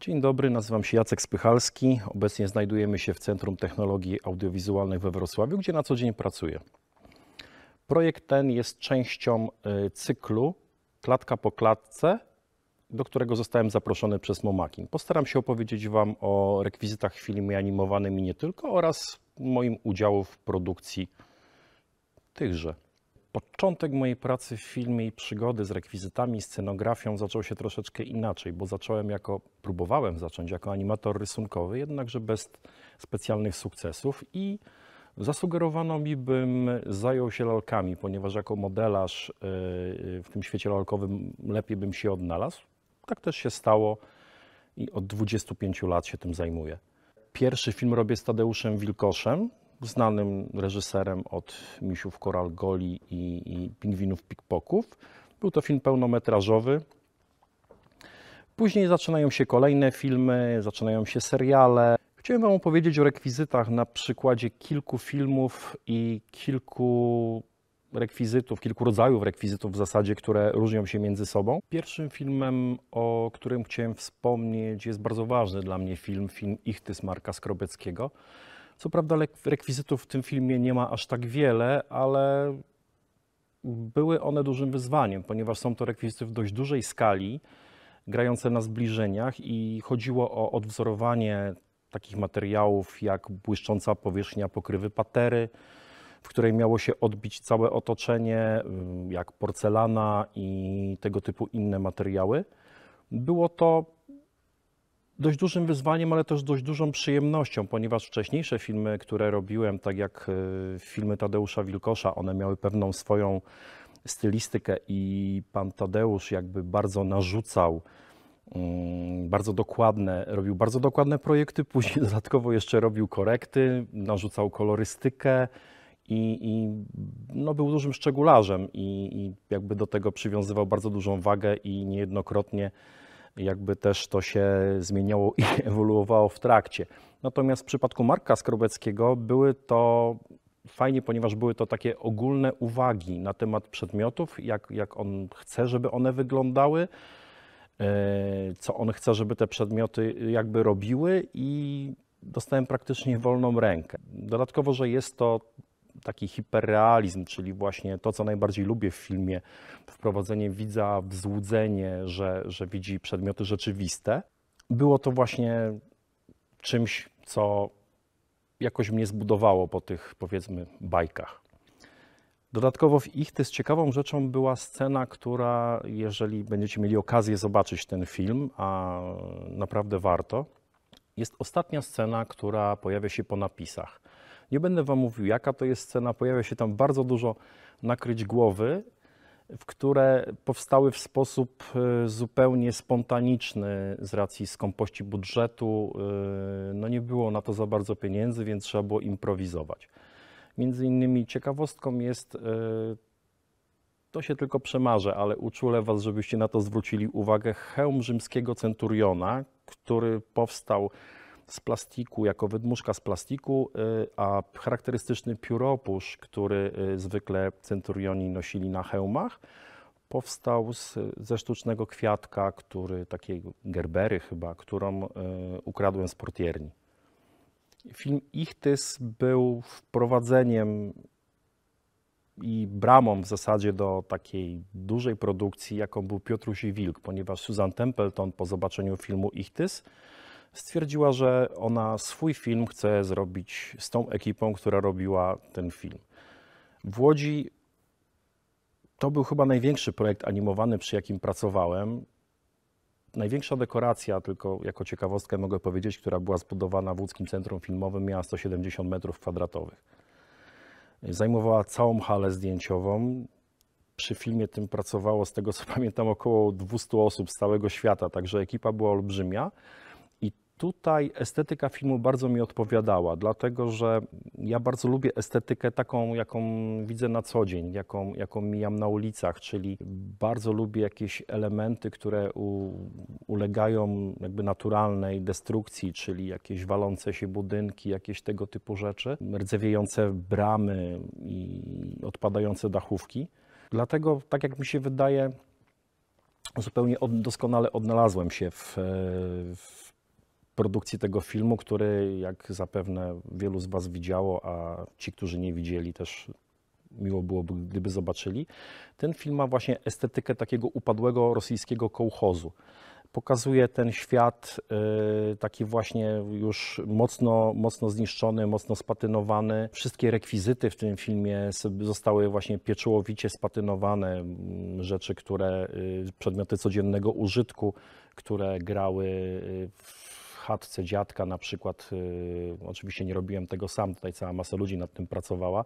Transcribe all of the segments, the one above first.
Dzień dobry, nazywam się Jacek Spychalski. Obecnie znajdujemy się w Centrum Technologii Audiowizualnych we Wrocławiu, gdzie na co dzień pracuję. Projekt ten jest częścią y, cyklu Klatka po klatce, do którego zostałem zaproszony przez Momakin. Postaram się opowiedzieć Wam o rekwizytach filmu animowanym i nie tylko oraz moim udziału w produkcji tychże. Początek mojej pracy w filmie i przygody z rekwizytami i scenografią zaczął się troszeczkę inaczej, bo zacząłem jako, próbowałem zacząć jako animator rysunkowy, jednakże bez specjalnych sukcesów i Zasugerowano mi, bym zajął się lalkami, ponieważ jako modelarz e, e, w tym świecie lalkowym lepiej bym się odnalazł. Tak też się stało i od 25 lat się tym zajmuję. Pierwszy film robię z Tadeuszem Wilkoszem, znanym reżyserem od Misiów Koral Goli i, i Pingwinów Pikpoków. Był to film pełnometrażowy. Później zaczynają się kolejne filmy, zaczynają się seriale. Chciałem Wam opowiedzieć o rekwizytach na przykładzie kilku filmów i kilku rekwizytów, kilku rodzajów rekwizytów w zasadzie, które różnią się między sobą. Pierwszym filmem, o którym chciałem wspomnieć, jest bardzo ważny dla mnie film, film Ichtys Marka Skrobeckiego. Co prawda rekwizytów w tym filmie nie ma aż tak wiele, ale były one dużym wyzwaniem, ponieważ są to rekwizyty w dość dużej skali, grające na zbliżeniach i chodziło o odwzorowanie takich materiałów jak błyszcząca powierzchnia pokrywy patery, w której miało się odbić całe otoczenie, mm, jak porcelana i tego typu inne materiały. Było to dość dużym wyzwaniem, ale też dość dużą przyjemnością, ponieważ wcześniejsze filmy, które robiłem, tak jak e, filmy Tadeusza Wilkosza, one miały pewną swoją stylistykę i pan Tadeusz jakby bardzo narzucał mm, bardzo dokładne, robił bardzo dokładne projekty, później dodatkowo jeszcze robił korekty, narzucał kolorystykę, i, i no był dużym szczegularzem i, i jakby do tego przywiązywał bardzo dużą wagę i niejednokrotnie jakby też to się zmieniało i ewoluowało w trakcie. Natomiast w przypadku Marka Skrobeckiego były to fajnie, ponieważ były to takie ogólne uwagi na temat przedmiotów, jak, jak on chce, żeby one wyglądały, e, co on chce, żeby te przedmioty jakby robiły i dostałem praktycznie wolną rękę. Dodatkowo, że jest to taki hiperrealizm, czyli właśnie to, co najbardziej lubię w filmie, wprowadzenie widza w złudzenie, że, że widzi przedmioty rzeczywiste, było to właśnie czymś, co jakoś mnie zbudowało po tych, powiedzmy, bajkach. Dodatkowo w ich Ichtys ciekawą rzeczą była scena, która, jeżeli będziecie mieli okazję zobaczyć ten film, a naprawdę warto, jest ostatnia scena, która pojawia się po napisach. Nie będę Wam mówił, jaka to jest cena. Pojawia się tam bardzo dużo nakryć głowy, w które powstały w sposób y, zupełnie spontaniczny z racji skąpości budżetu. Y, no nie było na to za bardzo pieniędzy, więc trzeba było improwizować. Między innymi ciekawostką jest, y, to się tylko przemarzę, ale uczulę Was, żebyście na to zwrócili uwagę, hełm rzymskiego centuriona, który powstał z plastiku, jako wydmuszka z plastiku, y, a charakterystyczny pióropusz, który y, zwykle centurioni nosili na hełmach, powstał z, ze sztucznego kwiatka, który, takiej gerbery chyba, którą y, ukradłem z portierni. Film Ichtys był wprowadzeniem i bramą w zasadzie do takiej dużej produkcji, jaką był Piotruś i Wilk, ponieważ Susan Templeton po zobaczeniu filmu Ichtys stwierdziła, że ona swój film chce zrobić z tą ekipą, która robiła ten film. W Łodzi to był chyba największy projekt animowany, przy jakim pracowałem. Największa dekoracja, tylko jako ciekawostkę mogę powiedzieć, która była zbudowana w Łódzkim Centrum Filmowym, miała 170 metrów kwadratowych. Zajmowała całą halę zdjęciową. Przy filmie tym pracowało, z tego co pamiętam, około 200 osób z całego świata, także ekipa była olbrzymia. Tutaj estetyka filmu bardzo mi odpowiadała, dlatego że ja bardzo lubię estetykę taką, jaką widzę na co dzień, jaką, jaką mijam na ulicach, czyli bardzo lubię jakieś elementy, które u, ulegają jakby naturalnej destrukcji, czyli jakieś walące się budynki, jakieś tego typu rzeczy, rdzewiejące bramy i odpadające dachówki. Dlatego, tak jak mi się wydaje, zupełnie od, doskonale odnalazłem się w, w produkcji tego filmu, który jak zapewne wielu z Was widziało, a ci, którzy nie widzieli, też miło byłoby, gdyby zobaczyli. Ten film ma właśnie estetykę takiego upadłego rosyjskiego kołchozu. Pokazuje ten świat y, taki właśnie już mocno, mocno zniszczony, mocno spatynowany. Wszystkie rekwizyty w tym filmie zostały właśnie pieczołowicie spatynowane. Mm, rzeczy, które, y, przedmioty codziennego użytku, które grały y, w chatce dziadka na przykład, y, oczywiście nie robiłem tego sam, tutaj cała masa ludzi nad tym pracowała,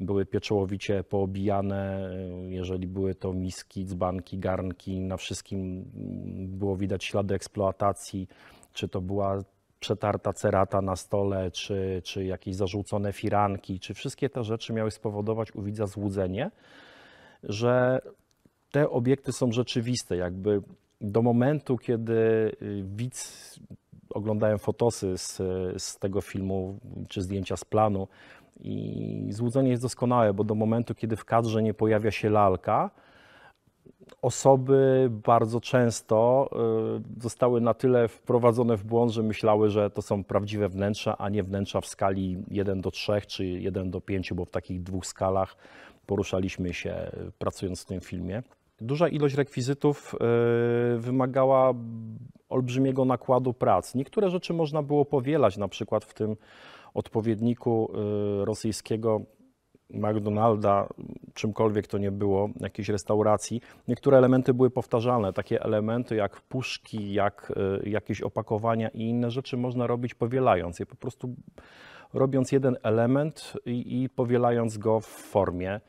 były pieczołowicie poobijane, y, jeżeli były to miski, dzbanki, garnki, na wszystkim było widać ślady eksploatacji, czy to była przetarta cerata na stole, czy, czy jakieś zarzucone firanki, czy wszystkie te rzeczy miały spowodować u widza złudzenie, że te obiekty są rzeczywiste, jakby do momentu, kiedy y, widz oglądałem fotosy z, z tego filmu, czy zdjęcia z planu i złudzenie jest doskonałe, bo do momentu, kiedy w kadrze nie pojawia się lalka, osoby bardzo często y, zostały na tyle wprowadzone w błąd, że myślały, że to są prawdziwe wnętrza, a nie wnętrza w skali 1 do 3 czy 1 do 5, bo w takich dwóch skalach poruszaliśmy się pracując w tym filmie duża ilość rekwizytów e, wymagała olbrzymiego nakładu prac. Niektóre rzeczy można było powielać, na przykład w tym odpowiedniku e, rosyjskiego McDonalda, czymkolwiek to nie było, jakiejś restauracji. Niektóre elementy były powtarzalne, takie elementy jak puszki, jak e, jakieś opakowania i inne rzeczy można robić powielając je, po prostu robiąc jeden element i, i powielając go w formie.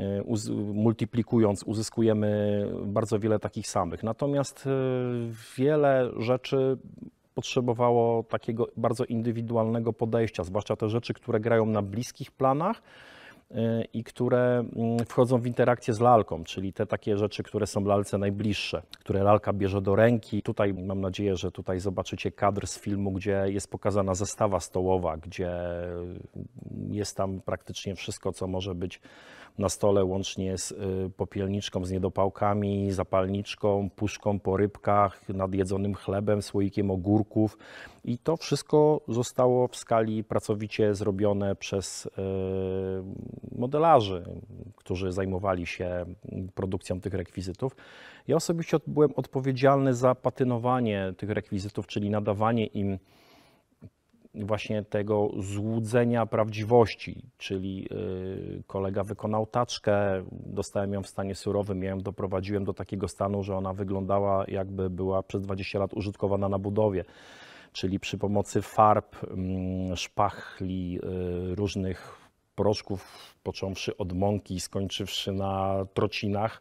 E, uz multiplikując, uzyskujemy bardzo wiele takich samych. Natomiast e, wiele rzeczy potrzebowało takiego bardzo indywidualnego podejścia, zwłaszcza te rzeczy, które grają na bliskich planach e, i które mm, wchodzą w interakcję z lalką, czyli te takie rzeczy, które są lalce najbliższe, które lalka bierze do ręki. Tutaj mam nadzieję, że tutaj zobaczycie kadr z filmu, gdzie jest pokazana zestawa stołowa, gdzie jest tam praktycznie wszystko, co może być na stole łącznie z y, popielniczką, z niedopałkami, zapalniczką, puszką po rybkach, nadjedzonym chlebem, słoikiem ogórków. I to wszystko zostało w skali pracowicie zrobione przez y, modelarzy, którzy zajmowali się produkcją tych rekwizytów. Ja osobiście byłem odpowiedzialny za patynowanie tych rekwizytów, czyli nadawanie im właśnie tego złudzenia prawdziwości, czyli y, kolega wykonał taczkę, dostałem ją w stanie surowym, ja ją doprowadziłem do takiego stanu, że ona wyglądała jakby była przez 20 lat użytkowana na budowie. Czyli przy pomocy farb, mm, szpachli, y, różnych proszków, począwszy od mąki, skończywszy na trocinach,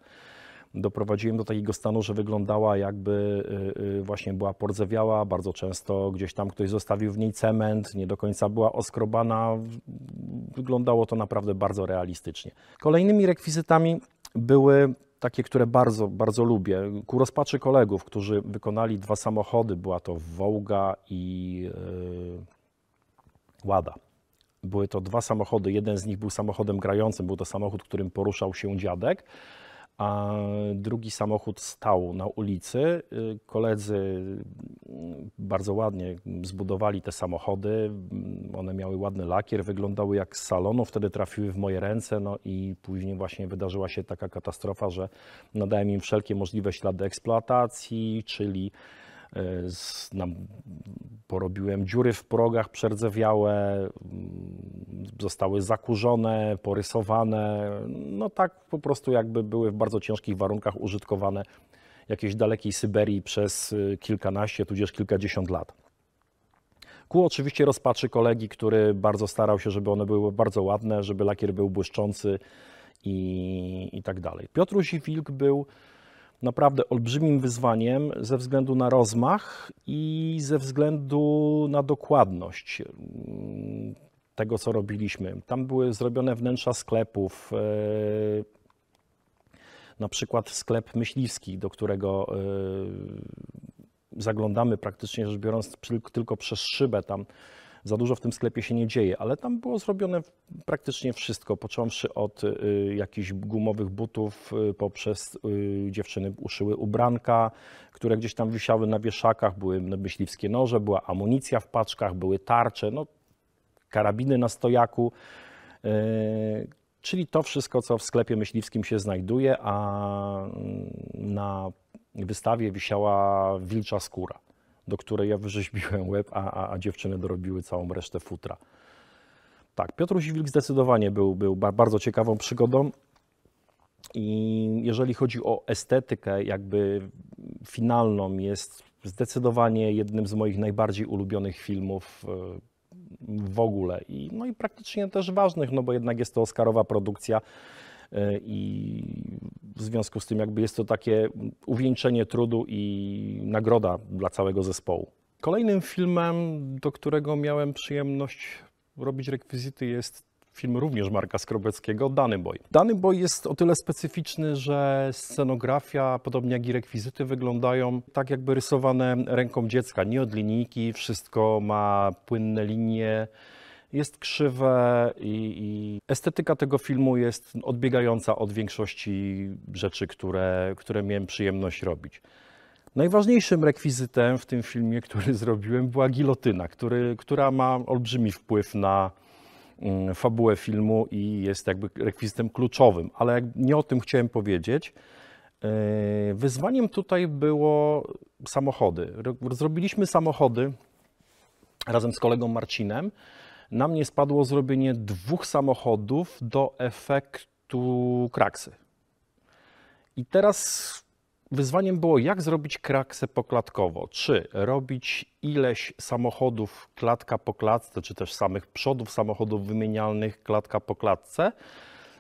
doprowadziłem do takiego stanu, że wyglądała jakby y, y, właśnie była porzewiała, bardzo często gdzieś tam ktoś zostawił w niej cement, nie do końca była oskrobana. Wyglądało to naprawdę bardzo realistycznie. Kolejnymi rekwizytami były takie, które bardzo, bardzo lubię. Ku rozpaczy kolegów, którzy wykonali dwa samochody, była to Wołga i yy, Łada. Były to dwa samochody, jeden z nich był samochodem grającym, był to samochód, którym poruszał się dziadek, a drugi samochód stał na ulicy. Y, koledzy mm, bardzo ładnie zbudowali te samochody. Mm, one miały ładny lakier, wyglądały jak z salonu. Wtedy trafiły w moje ręce, no i później właśnie wydarzyła się taka katastrofa, że nadałem im wszelkie możliwe ślady eksploatacji, czyli E, z, nam, porobiłem dziury w progach przerdzewiałe, mm, zostały zakurzone, porysowane. No tak po prostu jakby były w bardzo ciężkich warunkach użytkowane jakiejś dalekiej Syberii przez e, kilkanaście, tudzież kilkadziesiąt lat. Ku oczywiście rozpaczy kolegi, który bardzo starał się, żeby one były bardzo ładne, żeby lakier był błyszczący i, i tak dalej. Piotr Wilk był naprawdę olbrzymim wyzwaniem ze względu na rozmach i ze względu na dokładność mm, tego, co robiliśmy. Tam były zrobione wnętrza sklepów, e, na przykład sklep myśliwski, do którego e, zaglądamy praktycznie rzecz biorąc tylko przez szybę tam za dużo w tym sklepie się nie dzieje, ale tam było zrobione praktycznie wszystko, począwszy od y, jakichś gumowych butów, y, poprzez y, dziewczyny uszyły ubranka, które gdzieś tam wisiały na wieszakach, były myśliwskie noże, była amunicja w paczkach, były tarcze, no, karabiny na stojaku. Y, czyli to wszystko, co w sklepie myśliwskim się znajduje, a mm, na wystawie wisiała wilcza skóra do której ja wyrzeźbiłem łeb, a, a, a dziewczyny dorobiły całą resztę futra. Tak, Piotruś Wilk zdecydowanie był, był bardzo ciekawą przygodą. I jeżeli chodzi o estetykę, jakby finalną, jest zdecydowanie jednym z moich najbardziej ulubionych filmów e, w ogóle. I, no i praktycznie też ważnych, no bo jednak jest to Oscarowa produkcja. E, i w związku z tym jakby jest to takie uwieńczenie trudu i nagroda dla całego zespołu. Kolejnym filmem, do którego miałem przyjemność robić rekwizyty jest film również Marka Skrobeckiego, Dany Boy. Dany Boy jest o tyle specyficzny, że scenografia, podobnie jak i rekwizyty, wyglądają tak jakby rysowane ręką dziecka, nie od linijki, wszystko ma płynne linie, jest krzywe i, i estetyka tego filmu jest odbiegająca od większości rzeczy, które, które miałem przyjemność robić. Najważniejszym rekwizytem w tym filmie, który zrobiłem, była gilotyna, który, która ma olbrzymi wpływ na mm, fabułę filmu i jest jakby rekwizytem kluczowym, ale nie o tym chciałem powiedzieć. E, wyzwaniem tutaj było samochody. Zrobiliśmy samochody razem z kolegą Marcinem na mnie spadło zrobienie dwóch samochodów do efektu kraksy. I teraz wyzwaniem było, jak zrobić kraksę poklatkowo. Czy robić ileś samochodów klatka po klatce, czy też samych przodów samochodów wymienialnych klatka po klatce.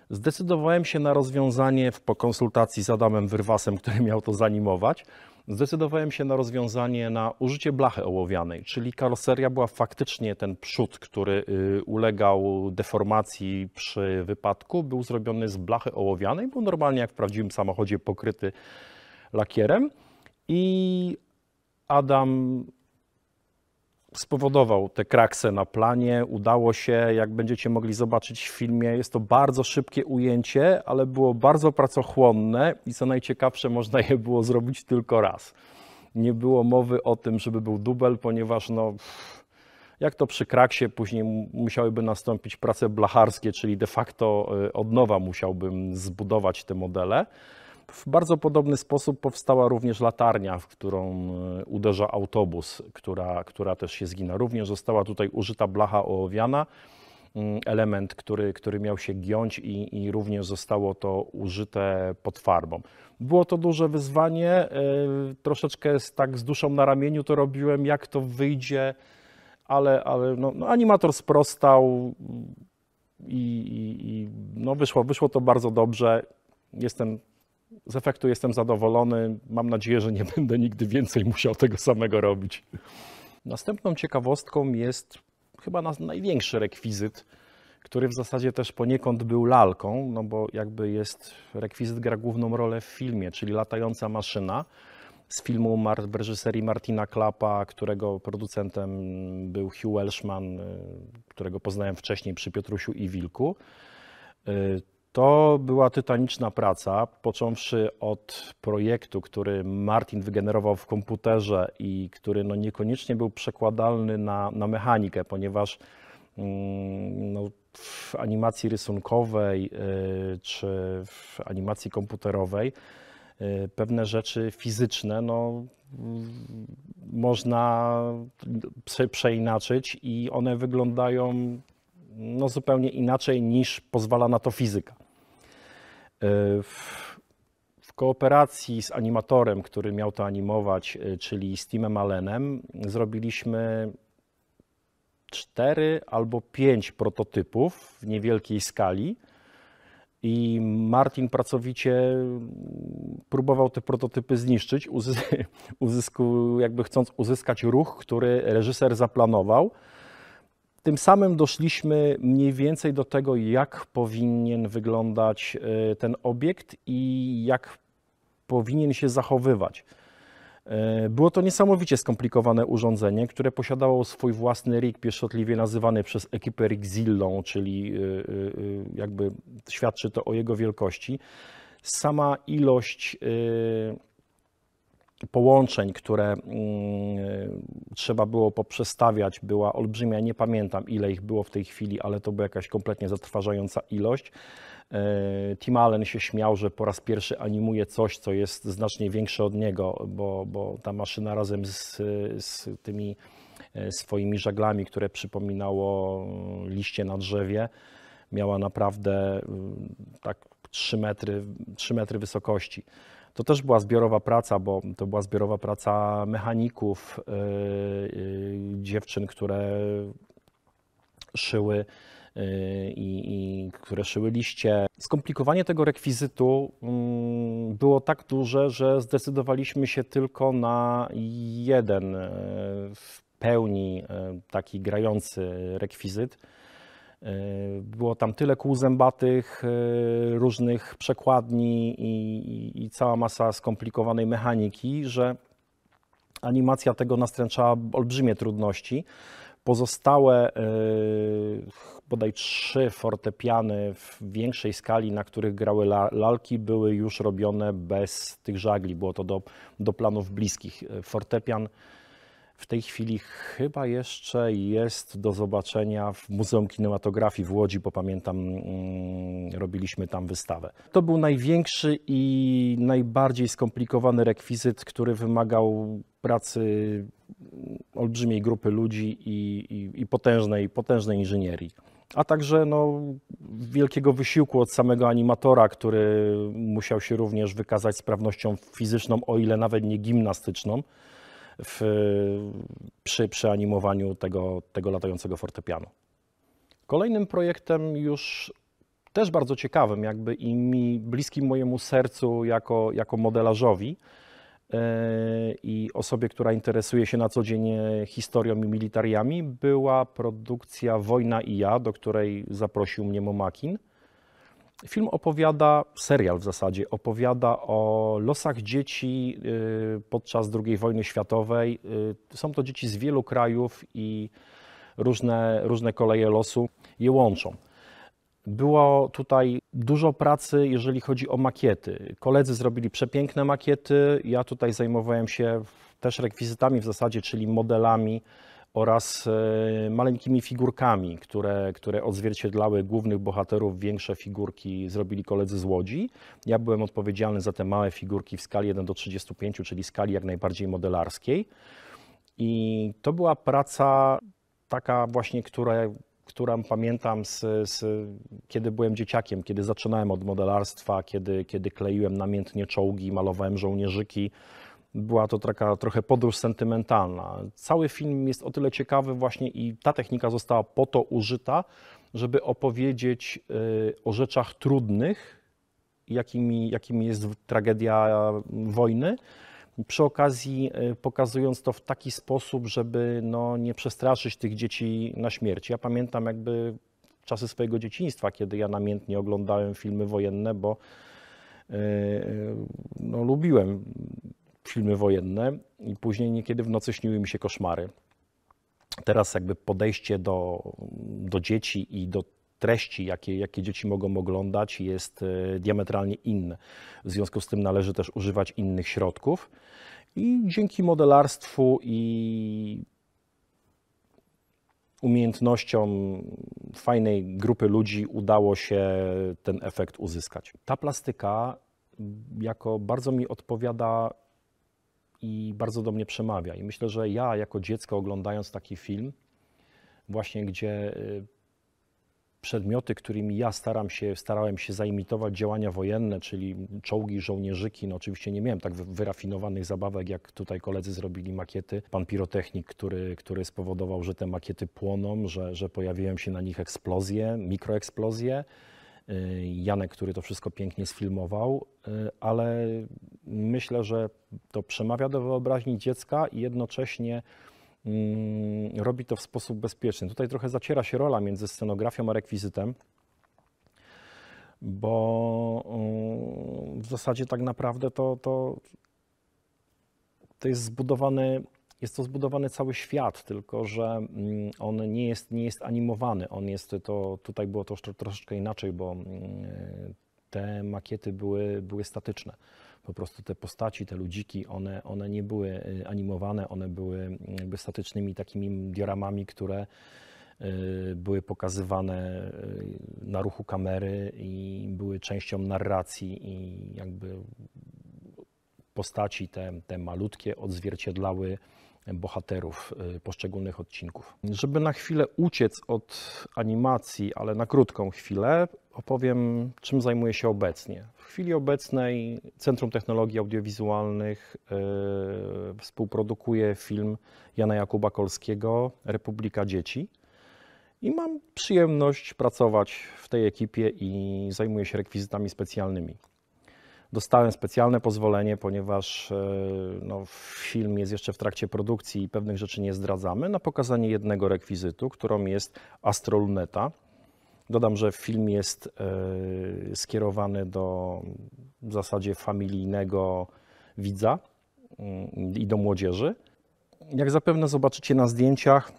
Zdecydowałem się na rozwiązanie po konsultacji z Adamem Wyrwasem, który miał to zanimować zdecydowałem się na rozwiązanie na użycie blachy ołowianej, czyli karoseria była faktycznie ten przód, który y, ulegał deformacji przy wypadku, był zrobiony z blachy ołowianej, był normalnie jak w prawdziwym samochodzie pokryty lakierem i Adam spowodował te kraksę na planie. Udało się, jak będziecie mogli zobaczyć w filmie, jest to bardzo szybkie ujęcie, ale było bardzo pracochłonne i co najciekawsze, można je było zrobić tylko raz. Nie było mowy o tym, żeby był dubel, ponieważ no, jak to przy kraksie, później musiałyby nastąpić prace blacharskie, czyli de facto y, od nowa musiałbym zbudować te modele. W bardzo podobny sposób powstała również latarnia, w którą e, uderza autobus, która, która też się zgina. Również została tutaj użyta blacha ołowiana, mm, element, który, który miał się giąć i, i również zostało to użyte pod farbą. Było to duże wyzwanie, e, troszeczkę z, tak z duszą na ramieniu to robiłem, jak to wyjdzie, ale, ale no, no animator sprostał i, i, i no wyszło, wyszło to bardzo dobrze. Jestem z efektu jestem zadowolony. Mam nadzieję, że nie będę nigdy więcej musiał tego samego robić. Następną ciekawostką jest chyba nasz największy rekwizyt, który w zasadzie też poniekąd był lalką, no bo jakby jest rekwizyt gra główną rolę w filmie, czyli latająca maszyna z filmu w reżyserii Martina Klapa, którego producentem był Hugh Welshman, y, którego poznałem wcześniej przy Piotrusiu i Wilku. Y, to była tytaniczna praca, począwszy od projektu, który Martin wygenerował w komputerze i który no niekoniecznie był przekładalny na, na mechanikę, ponieważ mm, no, w animacji rysunkowej y, czy w animacji komputerowej y, pewne rzeczy fizyczne no, y, można przeinaczyć i one wyglądają no, zupełnie inaczej niż pozwala na to fizyka. E, w, w kooperacji z animatorem, który miał to animować, e, czyli z Timem Allenem, zrobiliśmy cztery albo pięć prototypów w niewielkiej skali. I Martin pracowicie próbował te prototypy zniszczyć, uzysku, jakby chcąc uzyskać ruch, który reżyser zaplanował. Tym samym doszliśmy mniej więcej do tego, jak powinien wyglądać e, ten obiekt i jak powinien się zachowywać. E, było to niesamowicie skomplikowane urządzenie, które posiadało swój własny rig, pieszczotliwie nazywany przez ekipę rig Zillą, czyli e, jakby świadczy to o jego wielkości. Sama ilość połączeń, które mm, trzeba było poprzestawiać, była olbrzymia. Nie pamiętam, ile ich było w tej chwili, ale to była jakaś kompletnie zatrważająca ilość. E, Tim Allen się śmiał, że po raz pierwszy animuje coś, co jest znacznie większe od niego, bo, bo ta maszyna razem z, z tymi e, swoimi żaglami, które przypominało liście na drzewie, miała naprawdę mm, tak 3 metry, 3 metry wysokości. To też była zbiorowa praca, bo to była zbiorowa praca mechaników, y, y, dziewczyn, które szyły y, i, i, które szyły liście. Skomplikowanie tego rekwizytu mm, było tak duże, że zdecydowaliśmy się tylko na jeden w pełni taki grający rekwizyt. E, było tam tyle kół zębatych, e, różnych przekładni i, i, i cała masa skomplikowanej mechaniki, że animacja tego nastręczała olbrzymie trudności. Pozostałe e, bodaj trzy fortepiany w większej skali, na których grały lalki, były już robione bez tych żagli. Było to do, do planów bliskich. Fortepian w tej chwili chyba jeszcze jest do zobaczenia w Muzeum Kinematografii w Łodzi, bo pamiętam, mm, robiliśmy tam wystawę. To był największy i najbardziej skomplikowany rekwizyt, który wymagał pracy olbrzymiej grupy ludzi i, i, i potężnej, potężnej inżynierii a także no, wielkiego wysiłku od samego animatora, który musiał się również wykazać sprawnością fizyczną, o ile nawet nie gimnastyczną w, przy przeanimowaniu tego, tego latającego fortepianu. Kolejnym projektem już też bardzo ciekawym jakby i mi bliskim mojemu sercu jako, jako modelarzowi e, i osobie, która interesuje się na co dzień historią i militariami, była produkcja Wojna i ja, do której zaprosił mnie Momakin. Film opowiada, serial w zasadzie, opowiada o losach dzieci y, podczas II wojny światowej. Y, są to dzieci z wielu krajów i różne, różne koleje losu je łączą. Było tutaj dużo pracy, jeżeli chodzi o makiety. Koledzy zrobili przepiękne makiety. Ja tutaj zajmowałem się też rekwizytami w zasadzie, czyli modelami oraz e, maleńkimi figurkami, które, które odzwierciedlały głównych bohaterów. Większe figurki zrobili koledzy z Łodzi. Ja byłem odpowiedzialny za te małe figurki w skali 1 do 35, czyli skali jak najbardziej modelarskiej. I to była praca taka właśnie, która, którą pamiętam z, z, kiedy byłem dzieciakiem, kiedy zaczynałem od modelarstwa, kiedy, kiedy kleiłem namiętnie czołgi, malowałem żołnierzyki była to taka trochę podróż sentymentalna. Cały film jest o tyle ciekawy właśnie i ta technika została po to użyta, żeby opowiedzieć y, o rzeczach trudnych, jakimi, jakimi jest tragedia y, wojny. Przy okazji y, pokazując to w taki sposób, żeby no, nie przestraszyć tych dzieci na śmierć. Ja pamiętam jakby czasy swojego dzieciństwa, kiedy ja namiętnie oglądałem filmy wojenne, bo no, lubiłem filmy wojenne i później niekiedy w nocy śniły mi się koszmary. Teraz jakby podejście do, do dzieci i do treści, jakie, jakie dzieci mogą oglądać, jest e, diametralnie inne. W związku z tym należy też używać innych środków. I dzięki modelarstwu i umiejętnościom fajnej grupy ludzi udało się ten efekt uzyskać. Ta plastyka jako bardzo mi odpowiada i bardzo do mnie przemawia. I myślę, że ja jako dziecko oglądając taki film, właśnie gdzie y, przedmioty, którymi ja staram się, starałem się zaimitować działania wojenne, czyli czołgi, żołnierzyki. No oczywiście nie miałem tak wyrafinowanych zabawek, jak tutaj koledzy zrobili makiety. Pan pirotechnik, który, który spowodował, że te makiety płoną, że, że pojawiają się na nich eksplozje, mikroeksplozje. Y, Janek, który to wszystko pięknie sfilmował, y, ale myślę, że to przemawia do wyobraźni dziecka i jednocześnie mm, robi to w sposób bezpieczny. Tutaj trochę zaciera się rola między scenografią a rekwizytem, bo mm, w zasadzie tak naprawdę to, to, to jest zbudowany jest to zbudowany cały świat, tylko że mm, on nie jest, nie jest animowany. On jest to, tutaj było to troszeczkę inaczej, bo mm, te makiety były, były statyczne. Po prostu te postaci, te ludziki, one, one nie były y, animowane, one były mm, jakby statycznymi takimi dioramami, które y, były pokazywane y, na ruchu kamery i były częścią narracji i jakby postaci te, te malutkie odzwierciedlały bohaterów y, poszczególnych odcinków. Żeby na chwilę uciec od animacji, ale na krótką chwilę, opowiem, czym zajmuję się obecnie. W chwili obecnej Centrum Technologii Audiowizualnych y, współprodukuje film Jana Jakuba Kolskiego Republika Dzieci. I mam przyjemność pracować w tej ekipie i zajmuję się rekwizytami specjalnymi. Dostałem specjalne pozwolenie, ponieważ e, no, film jest jeszcze w trakcie produkcji i pewnych rzeczy nie zdradzamy, na pokazanie jednego rekwizytu, którą jest astroluneta. Dodam, że film jest e, skierowany do w zasadzie familijnego widza mm, i do młodzieży. Jak zapewne zobaczycie na zdjęciach,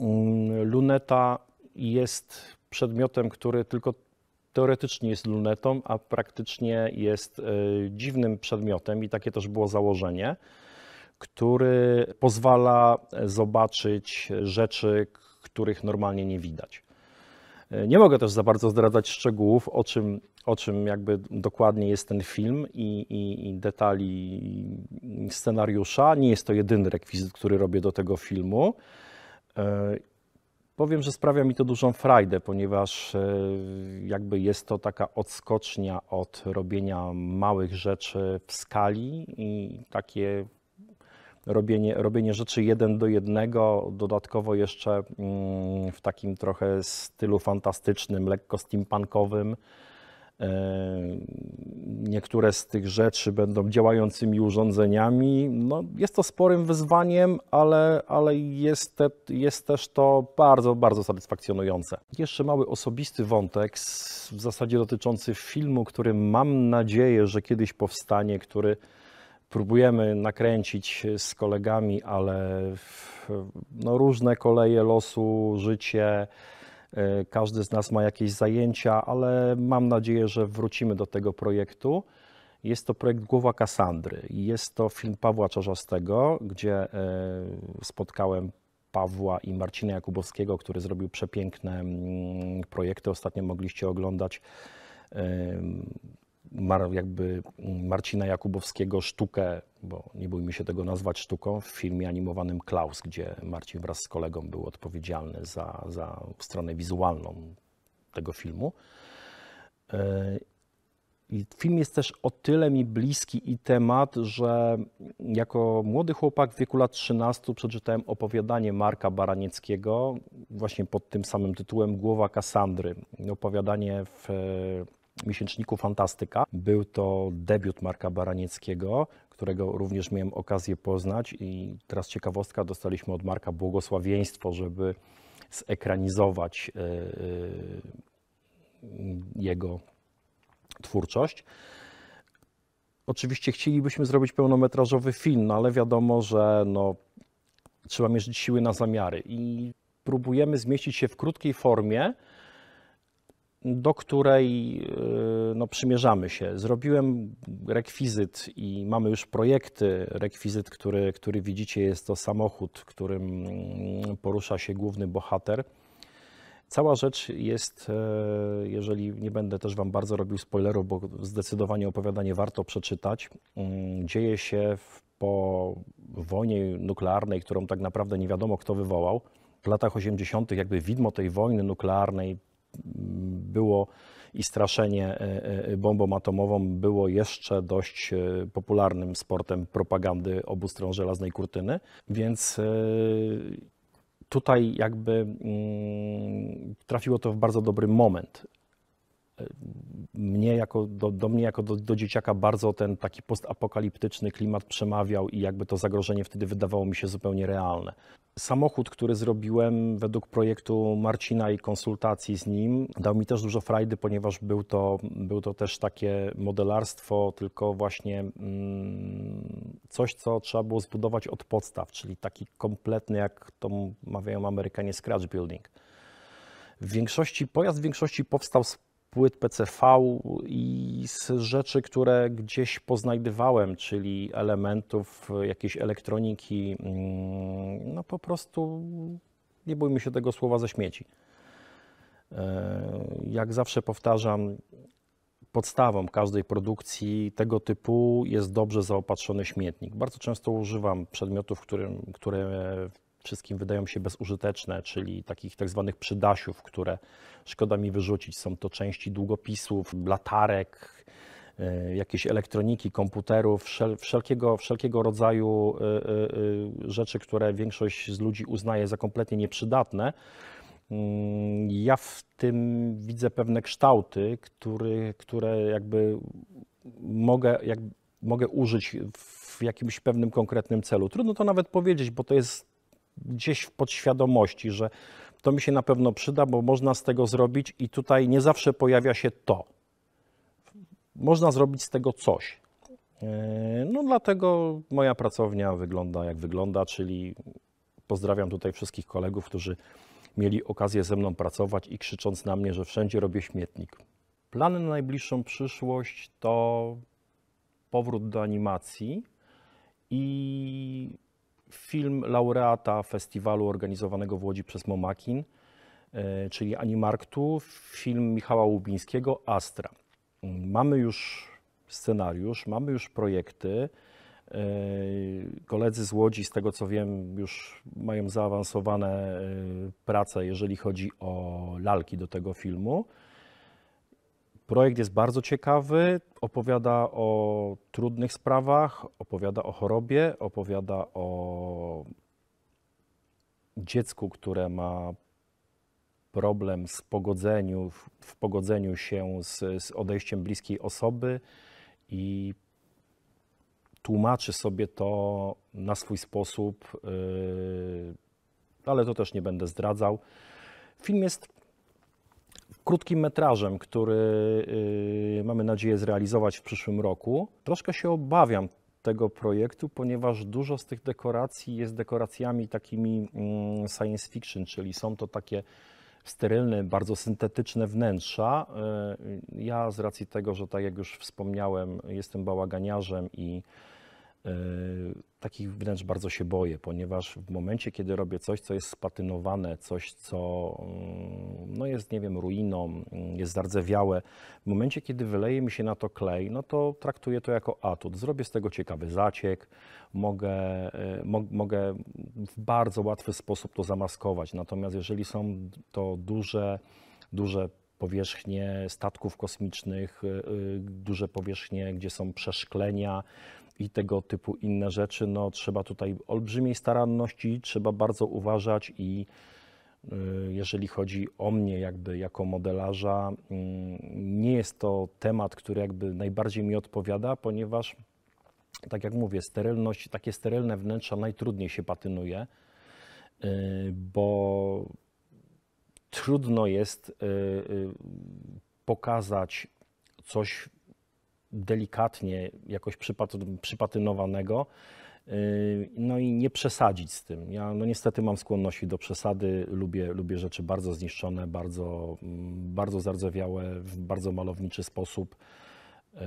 mm, luneta jest przedmiotem, który tylko teoretycznie jest lunetą, a praktycznie jest e, dziwnym przedmiotem i takie też było założenie, który pozwala e, zobaczyć rzeczy, których normalnie nie widać. E, nie mogę też za bardzo zdradzać szczegółów, o czym, o czym jakby dokładnie jest ten film i, i, i detali scenariusza. Nie jest to jedyny rekwizyt, który robię do tego filmu. Powiem, że sprawia mi to dużą frajdę, ponieważ e, jakby jest to taka odskocznia od robienia małych rzeczy w skali i takie robienie, robienie rzeczy jeden do jednego, dodatkowo jeszcze mm, w takim trochę stylu fantastycznym, lekko steampunkowym Niektóre z tych rzeczy będą działającymi urządzeniami. No, jest to sporym wyzwaniem, ale, ale jest, te, jest też to bardzo, bardzo satysfakcjonujące. Jeszcze mały osobisty wątek, w zasadzie dotyczący filmu, który mam nadzieję, że kiedyś powstanie, który próbujemy nakręcić z kolegami, ale w, no, różne koleje losu, życie. E, każdy z nas ma jakieś zajęcia, ale mam nadzieję, że wrócimy do tego projektu. Jest to projekt Głowa Kasandry. Jest to film Pawła Czarzastego, gdzie e, spotkałem Pawła i Marcina Jakubowskiego, który zrobił przepiękne mm, projekty. Ostatnio mogliście oglądać e, Mar, jakby mm, Marcina Jakubowskiego sztukę, bo nie bójmy się tego nazwać sztuką, w filmie animowanym Klaus, gdzie Marcin wraz z kolegą był odpowiedzialny za, za stronę wizualną tego filmu. E, I film jest też o tyle mi bliski i temat, że jako młody chłopak w wieku lat 13 przeczytałem opowiadanie Marka Baranieckiego właśnie pod tym samym tytułem Głowa Kasandry. Opowiadanie w miesięczniku Fantastyka. Był to debiut Marka Baranieckiego, którego również miałem okazję poznać i teraz ciekawostka, dostaliśmy od Marka błogosławieństwo, żeby zekranizować e, e, jego twórczość. Oczywiście chcielibyśmy zrobić pełnometrażowy film, no ale wiadomo, że no, trzeba mierzyć siły na zamiary i próbujemy zmieścić się w krótkiej formie, do której y, no, przymierzamy się. Zrobiłem rekwizyt i mamy już projekty. Rekwizyt, który, który widzicie, jest to samochód, którym mm, porusza się główny bohater. Cała rzecz jest, e, jeżeli nie będę też Wam bardzo robił spoilerów, bo zdecydowanie opowiadanie warto przeczytać, mm, dzieje się po wojnie nuklearnej, którą tak naprawdę nie wiadomo kto wywołał. W latach 80. jakby widmo tej wojny nuklearnej było i straszenie e, e, bombą atomową było jeszcze dość e, popularnym sportem propagandy obu stron żelaznej kurtyny, więc tutaj jakby mm, trafiło to w bardzo dobry moment. Mnie jako, do, do mnie jako do, do, dzieciaka bardzo ten taki postapokaliptyczny klimat przemawiał i jakby to zagrożenie wtedy wydawało mi się zupełnie realne. Samochód, który zrobiłem według projektu Marcina i konsultacji z nim, dał mi też dużo frajdy, ponieważ był to, był to też takie modelarstwo, tylko właśnie mm, coś, co trzeba było zbudować od podstaw, czyli taki kompletny, jak to mawiają Amerykanie, scratch building. W większości, pojazd w większości powstał z płyt PCV i z rzeczy, które gdzieś poznajdywałem, czyli elementów jakiejś elektroniki, mm, no po prostu nie bójmy się tego słowa ze śmieci. E, jak zawsze powtarzam, podstawą każdej produkcji tego typu jest dobrze zaopatrzony śmietnik. Bardzo często używam przedmiotów, które, które wszystkim wydają się bezużyteczne, czyli takich tak zwanych przydasiów, które szkoda mi wyrzucić. Są to części długopisów, latarek, y, jakieś elektroniki, komputerów, wszelkiego, wszelkiego rodzaju y, y, rzeczy, które większość z ludzi uznaje za kompletnie nieprzydatne. Mm, ja w tym widzę pewne kształty, który, które jakby mogę, jak, mogę użyć w jakimś pewnym konkretnym celu. Trudno to nawet powiedzieć, bo to jest gdzieś w podświadomości, że to mi się na pewno przyda, bo można z tego zrobić i tutaj nie zawsze pojawia się to. Można zrobić z tego coś. E, no dlatego moja pracownia wygląda jak wygląda, czyli pozdrawiam tutaj wszystkich kolegów, którzy mieli okazję ze mną pracować i krzycząc na mnie, że wszędzie robię śmietnik. Plany na najbliższą przyszłość to powrót do animacji i film laureata festiwalu organizowanego w Łodzi przez Momakin, e, czyli Animarktu, film Michała Łubińskiego, Astra. Mamy już scenariusz, mamy już projekty. E, koledzy z Łodzi, z tego co wiem, już mają zaawansowane e, prace, jeżeli chodzi o lalki do tego filmu. Projekt jest bardzo ciekawy, opowiada o trudnych sprawach, opowiada o chorobie, opowiada o dziecku, które ma problem z pogodzeniu, w pogodzeniu się z, z odejściem bliskiej osoby i tłumaczy sobie to na swój sposób, yy, ale to też nie będę zdradzał. Film jest krótkim metrażem, który y, mamy nadzieję zrealizować w przyszłym roku. Troszkę się obawiam tego projektu, ponieważ dużo z tych dekoracji jest dekoracjami takimi mm, science fiction, czyli są to takie sterylne, bardzo syntetyczne wnętrza. Y, ja z racji tego, że tak jak już wspomniałem, jestem bałaganiarzem i E, takich wnętrz bardzo się boję, ponieważ w momencie, kiedy robię coś, co jest spatynowane, coś, co mm, no jest, nie wiem, ruiną, mm, jest zardzewiałe, w momencie, kiedy wyleje mi się na to klej, no to traktuję to jako atut. Zrobię z tego ciekawy zaciek, mogę, e, mo mogę w bardzo łatwy sposób to zamaskować. Natomiast jeżeli są to duże, duże powierzchnie statków kosmicznych, e, duże powierzchnie, gdzie są przeszklenia, i tego typu inne rzeczy. No, trzeba tutaj olbrzymiej staranności, trzeba bardzo uważać i y, jeżeli chodzi o mnie jakby jako modelarza, mm, nie jest to temat, który jakby najbardziej mi odpowiada, ponieważ tak jak mówię, sterylność, takie sterylne wnętrza najtrudniej się patynuje, y, bo trudno jest y, pokazać coś delikatnie jakoś przypatynowanego. Y, no i nie przesadzić z tym. Ja no niestety mam skłonności do przesady, lubię, lubię rzeczy bardzo zniszczone, bardzo, mm, bardzo zardzewiałe, w bardzo malowniczy sposób. Y,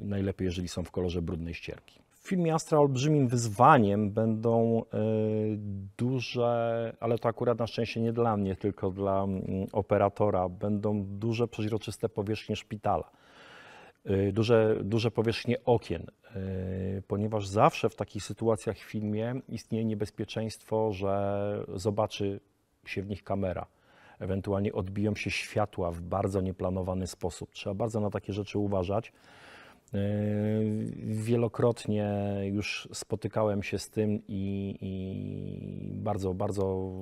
najlepiej, jeżeli są w kolorze brudnej ścierki. W filmie Astra olbrzymim wyzwaniem będą y, duże, ale to akurat na szczęście nie dla mnie, tylko dla mm, operatora, będą duże przeźroczyste powierzchnie szpitala. Y, duże, duże powierzchnie okien, y, ponieważ zawsze w takich sytuacjach w filmie istnieje niebezpieczeństwo, że zobaczy się w nich kamera. Ewentualnie odbiją się światła w bardzo nieplanowany sposób. Trzeba bardzo na takie rzeczy uważać. Y, wielokrotnie już spotykałem się z tym i, i bardzo, bardzo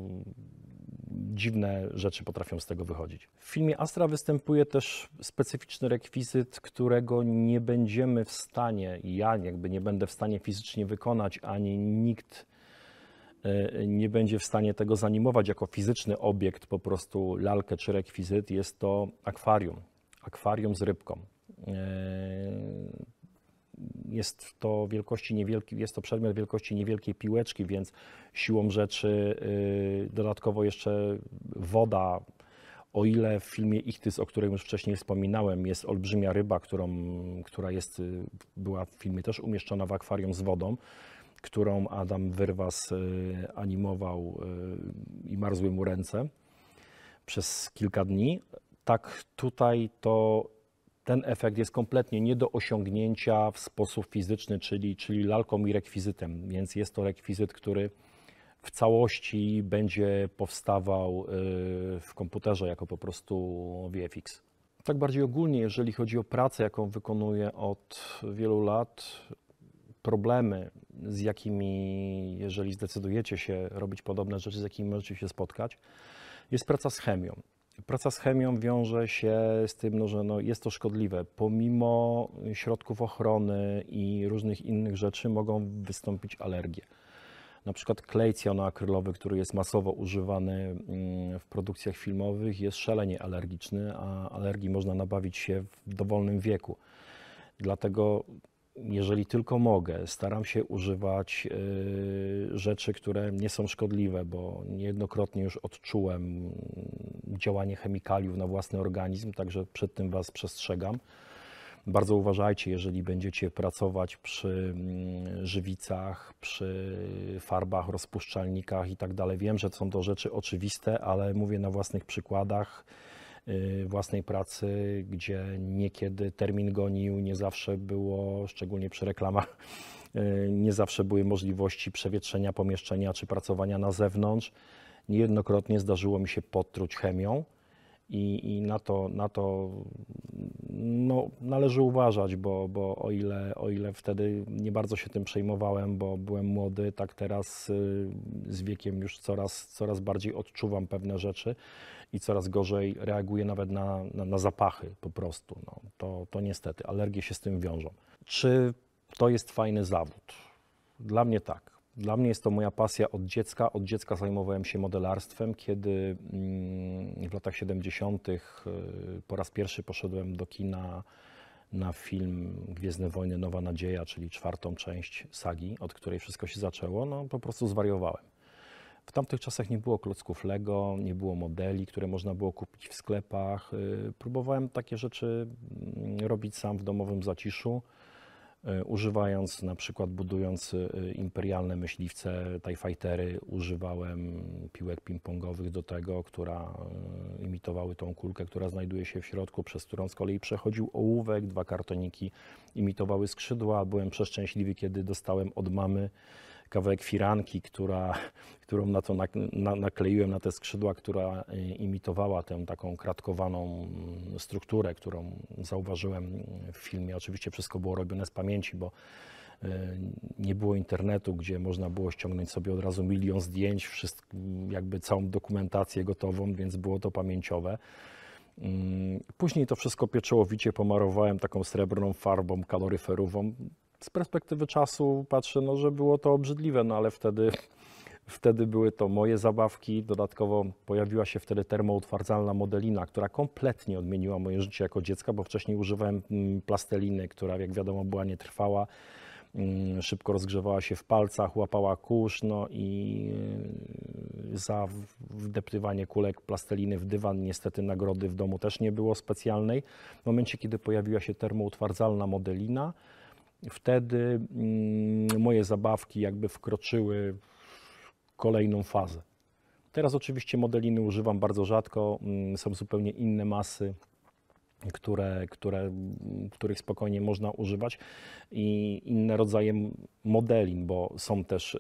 dziwne rzeczy potrafią z tego wychodzić. W filmie Astra występuje też specyficzny rekwizyt, którego nie będziemy w stanie, ja jakby nie będę w stanie fizycznie wykonać, ani nikt e, nie będzie w stanie tego zanimować jako fizyczny obiekt, po prostu lalkę czy rekwizyt. Jest to akwarium. Akwarium z rybką e, jest to wielkości niewielki, jest to przedmiot wielkości niewielkiej piłeczki, więc siłą rzeczy y, dodatkowo jeszcze woda, o ile w filmie Ichtys, o którym już wcześniej wspominałem, jest olbrzymia ryba, którą, która jest, y, była w filmie też umieszczona w akwarium z wodą, którą Adam Wyrwas y, animował i marzły mu ręce przez kilka dni. Tak tutaj to ten efekt jest kompletnie nie do osiągnięcia w sposób fizyczny, czyli, czyli lalką i rekwizytem, więc jest to rekwizyt, który w całości będzie powstawał y, w komputerze jako po prostu VFX. Tak bardziej ogólnie, jeżeli chodzi o pracę, jaką wykonuję od wielu lat, problemy, z jakimi, jeżeli zdecydujecie się robić podobne rzeczy, z jakimi możecie się spotkać, jest praca z chemią. Praca z chemią wiąże się z tym, no, że no, jest to szkodliwe. Pomimo środków ochrony i różnych innych rzeczy mogą wystąpić alergie. Na przykład klej cyanoakrylowy, który jest masowo używany mm, w produkcjach filmowych, jest szalenie alergiczny, a alergii można nabawić się w dowolnym wieku. Dlatego jeżeli tylko mogę, staram się używać y, rzeczy, które nie są szkodliwe, bo niejednokrotnie już odczułem działanie chemikaliów na własny organizm, także przed tym Was przestrzegam. Bardzo uważajcie, jeżeli będziecie pracować przy mm, żywicach, przy farbach, rozpuszczalnikach i tak dalej. Wiem, że są to rzeczy oczywiste, ale mówię na własnych przykładach Y, własnej pracy, gdzie niekiedy termin gonił, nie zawsze było, szczególnie przy reklamach, y, nie zawsze były możliwości przewietrzenia pomieszczenia czy pracowania na zewnątrz. Niejednokrotnie zdarzyło mi się potruć chemią i, i na to, na to no, należy uważać, bo, bo o, ile, o ile wtedy nie bardzo się tym przejmowałem, bo byłem młody, tak teraz y, z wiekiem już coraz, coraz bardziej odczuwam pewne rzeczy i coraz gorzej reaguje nawet na, na, na zapachy po prostu. No, to, to niestety, alergie się z tym wiążą. Czy to jest fajny zawód? Dla mnie tak. Dla mnie jest to moja pasja od dziecka. Od dziecka zajmowałem się modelarstwem, kiedy mm, w latach 70. Y, po raz pierwszy poszedłem do kina na film Gwiezdne Wojny Nowa Nadzieja, czyli czwartą część sagi, od której wszystko się zaczęło. No po prostu zwariowałem. W tamtych czasach nie było klocków Lego, nie było modeli, które można było kupić w sklepach. Y, próbowałem takie rzeczy mm, robić sam w domowym zaciszu, y, używając na przykład budując y, imperialne myśliwce, TIE Fightery, używałem piłek ping-pongowych do tego, która imitowały tą kulkę, która znajduje się w środku, przez którą z kolei przechodził ołówek, dwa kartoniki imitowały skrzydła. Byłem przeszczęśliwy, kiedy dostałem od mamy kawałek firanki, która, którą na to nakleiłem, na te skrzydła, która e, imitowała tę taką kratkowaną mm, strukturę, którą zauważyłem w filmie. Oczywiście wszystko było robione z pamięci, bo e, nie było internetu, gdzie można było ściągnąć sobie od razu milion zdjęć, wszystko, jakby całą dokumentację gotową, więc było to pamięciowe. Mm, później to wszystko pieczołowicie pomarowałem taką srebrną farbą kaloryferową z perspektywy czasu patrzę, no, że było to obrzydliwe, no ale wtedy, wtedy były to moje zabawki. Dodatkowo pojawiła się wtedy termoutwardzalna modelina, która kompletnie odmieniła moje życie jako dziecka, bo wcześniej używałem mm, plasteliny, która jak wiadomo była nietrwała. Mm, szybko rozgrzewała się w palcach, łapała kurz, no i y, za wdeptywanie kulek plasteliny w dywan niestety nagrody w domu też nie było specjalnej. W momencie, kiedy pojawiła się termoutwardzalna modelina, wtedy mm, moje zabawki jakby wkroczyły w kolejną fazę. Teraz oczywiście modeliny używam bardzo rzadko, mm, są zupełnie inne masy, które, które, których spokojnie można używać i inne rodzaje modelin, bo są też e,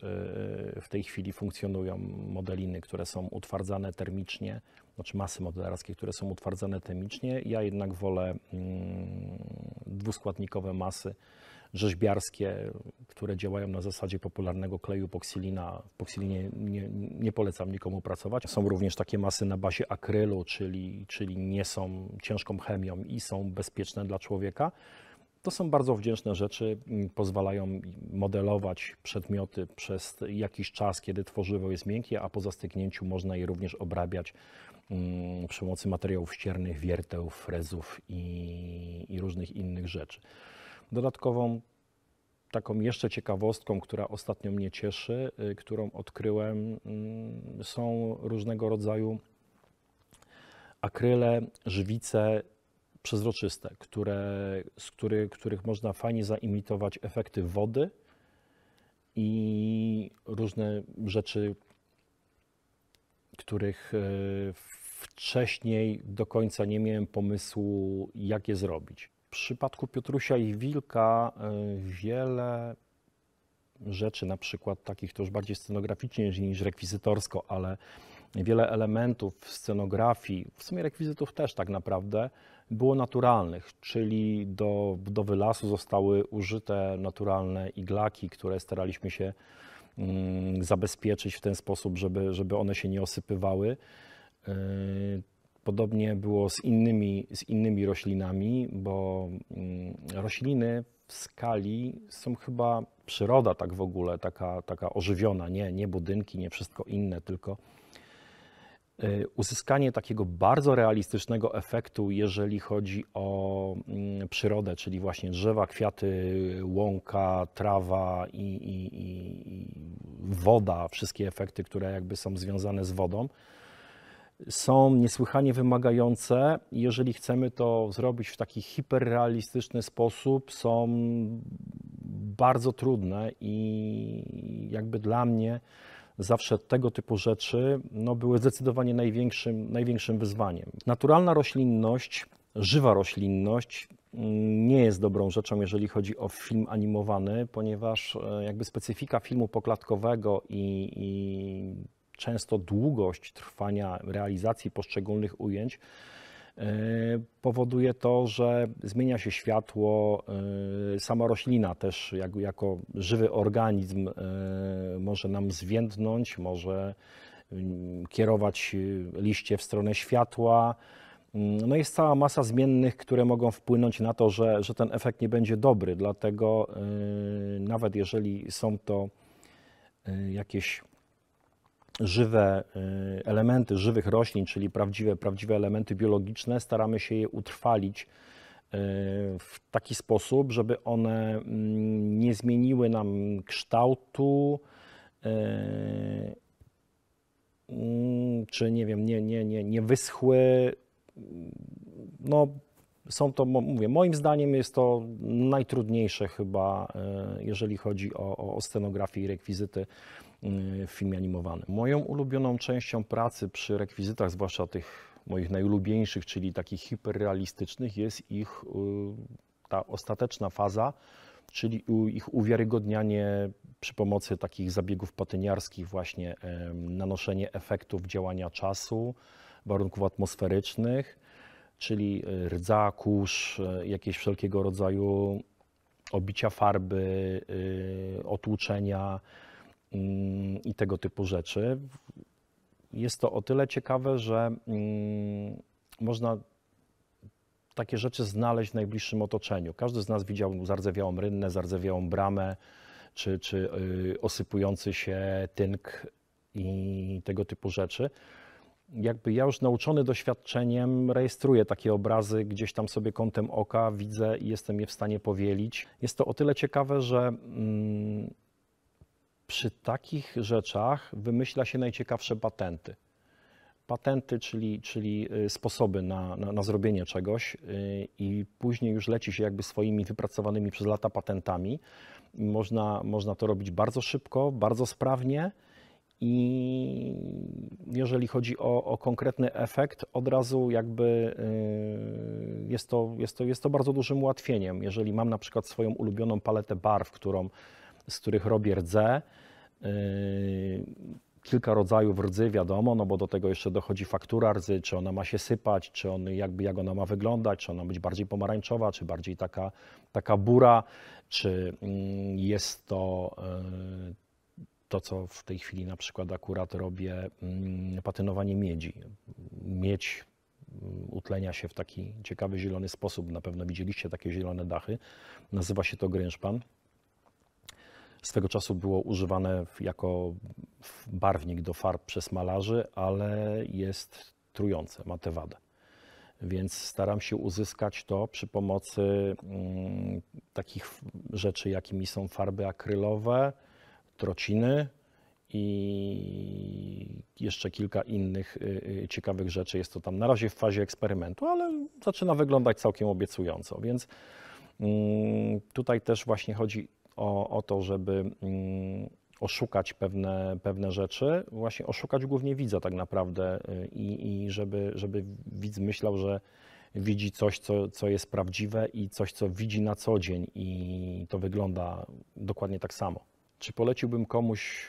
w tej chwili funkcjonują modeliny, które są utwardzane termicznie, znaczy masy modelarskie, które są utwardzane termicznie. Ja jednak wolę mm, dwuskładnikowe masy, rzeźbiarskie, które działają na zasadzie popularnego kleju poksilina, W poksilinie nie, nie polecam nikomu pracować. Są również takie masy na bazie akrylu, czyli, czyli nie są ciężką chemią i są bezpieczne dla człowieka. To są bardzo wdzięczne rzeczy, mm, pozwalają modelować przedmioty przez jakiś czas, kiedy tworzywo jest miękkie, a po zastygnięciu można je również obrabiać mm, przy pomocy materiałów ściernych, wierteł, frezów i, i różnych innych rzeczy. Dodatkową taką jeszcze ciekawostką, która ostatnio mnie cieszy, y, którą odkryłem, mm, są różnego rodzaju akryle, żywice przezroczyste, które, z który, których można fajnie zaimitować efekty wody i różne rzeczy, których y, wcześniej do końca nie miałem pomysłu, jak je zrobić przypadku Piotrusia i Wilka y, wiele rzeczy, na przykład takich to już bardziej scenograficznie niż rekwizytorsko, ale wiele elementów scenografii, w sumie rekwizytów też tak naprawdę, było naturalnych, czyli do budowy lasu zostały użyte naturalne iglaki, które staraliśmy się mm, zabezpieczyć w ten sposób, żeby, żeby one się nie osypywały. Y, Podobnie było z innymi, z innymi roślinami, bo mm, rośliny w skali są chyba przyroda tak w ogóle, taka, taka ożywiona, nie, nie budynki, nie wszystko inne, tylko y, uzyskanie takiego bardzo realistycznego efektu, jeżeli chodzi o mm, przyrodę, czyli właśnie drzewa, kwiaty, łąka, trawa i, i, i woda, wszystkie efekty, które jakby są związane z wodą są niesłychanie wymagające. Jeżeli chcemy to zrobić w taki hiperrealistyczny sposób, są bardzo trudne i jakby dla mnie zawsze tego typu rzeczy no, były zdecydowanie największym, największym wyzwaniem. Naturalna roślinność, żywa roślinność mm, nie jest dobrą rzeczą, jeżeli chodzi o film animowany, ponieważ e, jakby specyfika filmu poklatkowego i, i często długość trwania realizacji poszczególnych ujęć e, powoduje to, że zmienia się światło, e, sama roślina też jako żywy organizm e, może nam zwiędnąć, może mm, kierować liście w stronę światła. Mm, no jest cała masa zmiennych, które mogą wpłynąć na to, że, że ten efekt nie będzie dobry. Dlatego nawet jeżeli są to jakieś żywe y, elementy żywych roślin, czyli prawdziwe, prawdziwe elementy biologiczne, staramy się je utrwalić y, w taki sposób, żeby one mm, nie zmieniły nam kształtu, y, mm, czy nie wiem, nie, nie, nie, nie wyschły. No, są to, mówię, moim zdaniem jest to najtrudniejsze chyba, jeżeli chodzi o, o scenografię i rekwizyty Y, w filmie animowanym. Moją ulubioną częścią pracy przy rekwizytach, zwłaszcza tych moich najulubieńszych, czyli takich hiperrealistycznych, jest ich y, ta ostateczna faza, czyli ich uwiarygodnianie przy pomocy takich zabiegów patyniarskich, właśnie nanoszenie efektów działania czasu, warunków atmosferycznych, czyli y, rdza, kurz, jakieś wszelkiego rodzaju obicia farby, otłuczenia, Mm, i tego typu rzeczy. Jest to o tyle ciekawe, że mm, można takie rzeczy znaleźć w najbliższym otoczeniu. Każdy z nas widział zardzewiałą rynnę, zardzewiałą bramę czy, czy y, osypujący się tynk i tego typu rzeczy. Jakby ja już nauczony doświadczeniem rejestruję takie obrazy gdzieś tam sobie kątem oka, widzę i jestem je w stanie powielić. Jest to o tyle ciekawe, że mm, przy takich rzeczach wymyśla się najciekawsze patenty. Patenty, czyli, czyli y, sposoby na, na, na zrobienie czegoś, y, i później już leci się jakby swoimi wypracowanymi przez lata patentami. Można, można to robić bardzo szybko, bardzo sprawnie. I jeżeli chodzi o, o, konkretny efekt, od razu jakby y, jest to, jest, to, jest to bardzo dużym ułatwieniem. Jeżeli mam na przykład swoją ulubioną paletę barw, którą z których robię rdze. Yy, kilka rodzajów rdzy, wiadomo, no bo do tego jeszcze dochodzi faktura rdzy, czy ona ma się sypać, czy on, jakby, jak ona ma wyglądać, czy ona ma być bardziej pomarańczowa, czy bardziej taka, taka bura, czy mm, jest to yy, to, co w tej chwili na przykład akurat robię, mm, patynowanie miedzi. Miedź mm, utlenia się w taki ciekawy zielony sposób. Na pewno widzieliście takie zielone dachy. Nazywa się to grynszpan swego czasu było używane jako barwnik do farb przez malarzy, ale jest trujące, ma tę wadę. Więc staram się uzyskać to przy pomocy mm, takich rzeczy, jakimi są farby akrylowe, trociny i jeszcze kilka innych y, y, ciekawych rzeczy. Jest to tam na razie w fazie eksperymentu, ale zaczyna wyglądać całkiem obiecująco. Więc mm, tutaj też właśnie chodzi o, o to, żeby mm, oszukać pewne, pewne rzeczy, właśnie oszukać głównie widza tak naprawdę y, i, i żeby, żeby widz myślał, że widzi coś, co, co jest prawdziwe i coś, co widzi na co dzień i to wygląda dokładnie tak samo. Czy poleciłbym komuś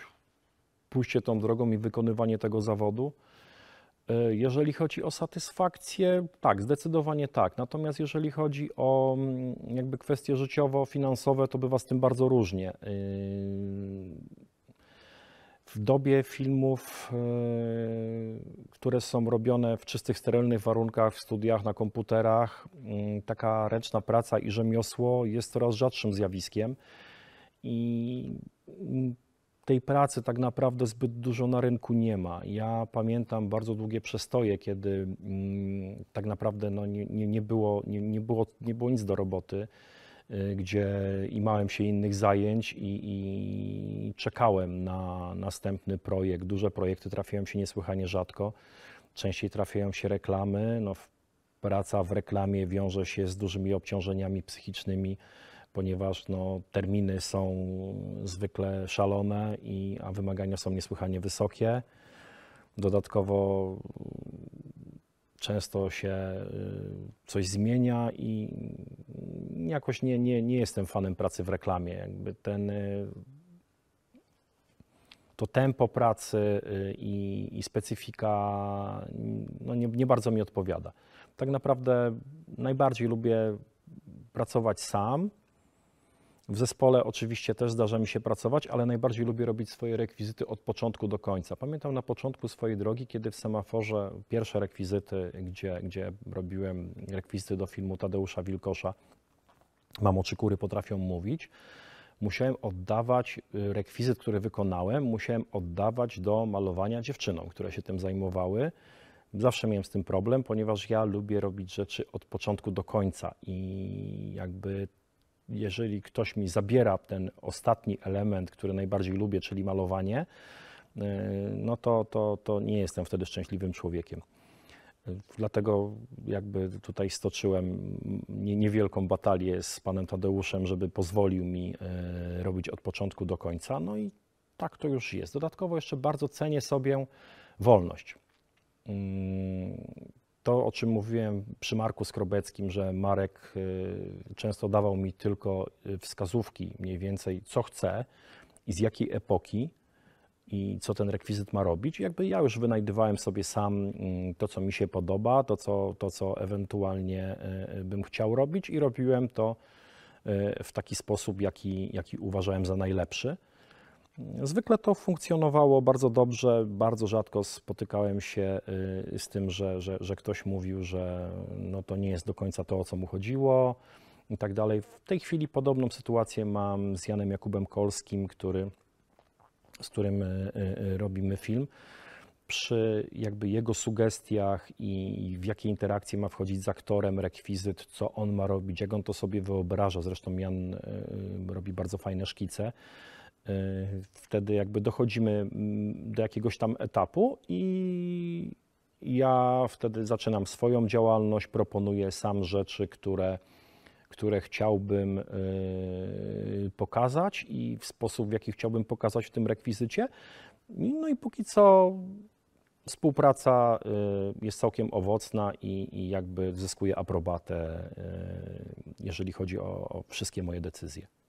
pójście tą drogą i wykonywanie tego zawodu? E, jeżeli chodzi o satysfakcję, tak, zdecydowanie tak. Natomiast jeżeli chodzi o mm, jakby kwestie życiowo-finansowe, to bywa z tym bardzo różnie. E, w dobie filmów, e, które są robione w czystych, sterylnych warunkach, w studiach, na komputerach, mm, taka ręczna praca i rzemiosło jest coraz rzadszym zjawiskiem. I mm, tej pracy tak naprawdę zbyt dużo na rynku nie ma. Ja pamiętam bardzo długie przestoje, kiedy mm, tak naprawdę no, nie, nie, nie, było, nie, nie, było, nie było nic do roboty, y, gdzie i małem się innych zajęć i, i czekałem na następny projekt. Duże projekty trafiają się niesłychanie rzadko. Częściej trafiają się reklamy. No, praca w reklamie wiąże się z dużymi obciążeniami psychicznymi ponieważ no, terminy są zwykle szalone, i, a wymagania są niesłychanie wysokie. Dodatkowo często się y, coś zmienia i jakoś nie, nie, nie jestem fanem pracy w reklamie. Jakby ten, y, to tempo pracy y, i, i specyfika no nie, nie bardzo mi odpowiada. Tak naprawdę najbardziej lubię pracować sam, w zespole oczywiście też zdarza mi się pracować, ale najbardziej lubię robić swoje rekwizyty od początku do końca. Pamiętam na początku swojej drogi, kiedy w semaforze pierwsze rekwizyty, gdzie, gdzie robiłem rekwizyty do filmu Tadeusza Wilkosza, Mamo czy kury potrafią mówić, musiałem oddawać y, rekwizyt, który wykonałem, musiałem oddawać do malowania dziewczynom, które się tym zajmowały. Zawsze miałem z tym problem, ponieważ ja lubię robić rzeczy od początku do końca i jakby jeżeli ktoś mi zabiera ten ostatni element, który najbardziej lubię, czyli malowanie, e, no to, to, to nie jestem wtedy szczęśliwym człowiekiem. Dlatego jakby tutaj stoczyłem niewielką batalię z panem Tadeuszem, żeby pozwolił mi e, robić od początku do końca. No i tak to już jest. Dodatkowo jeszcze bardzo cenię sobie wolność mm, to, o czym mówiłem przy Marku Skrobeckim, że Marek y, często dawał mi tylko y, wskazówki mniej więcej, co chce i z jakiej epoki i co ten rekwizyt ma robić. Jakby ja już wynajdywałem sobie sam mm, to, co mi się podoba, to, co, to, co ewentualnie y, bym chciał robić i robiłem to w taki sposób, jaki, jaki uważałem za najlepszy. Zwykle to funkcjonowało bardzo dobrze. Bardzo rzadko spotykałem się y, z tym, że, że, że ktoś mówił, że no to nie jest do końca to, o co mu chodziło i tak dalej. W tej chwili podobną sytuację mam z Janem Jakubem Kolskim, który, z którym y, y, robimy film. Przy jakby jego sugestiach i w jakie interakcje ma wchodzić z aktorem, rekwizyt, co on ma robić, jak on to sobie wyobraża. Zresztą Jan robi bardzo fajne szkice Y, wtedy jakby dochodzimy mm, do jakiegoś tam etapu i ja wtedy zaczynam swoją działalność, proponuję sam rzeczy, które, które chciałbym y, pokazać i w sposób, w jaki chciałbym pokazać w tym rekwizycie. No i póki co współpraca y, jest całkiem owocna i, i jakby zyskuje aprobatę, jeżeli chodzi o, o wszystkie moje decyzje.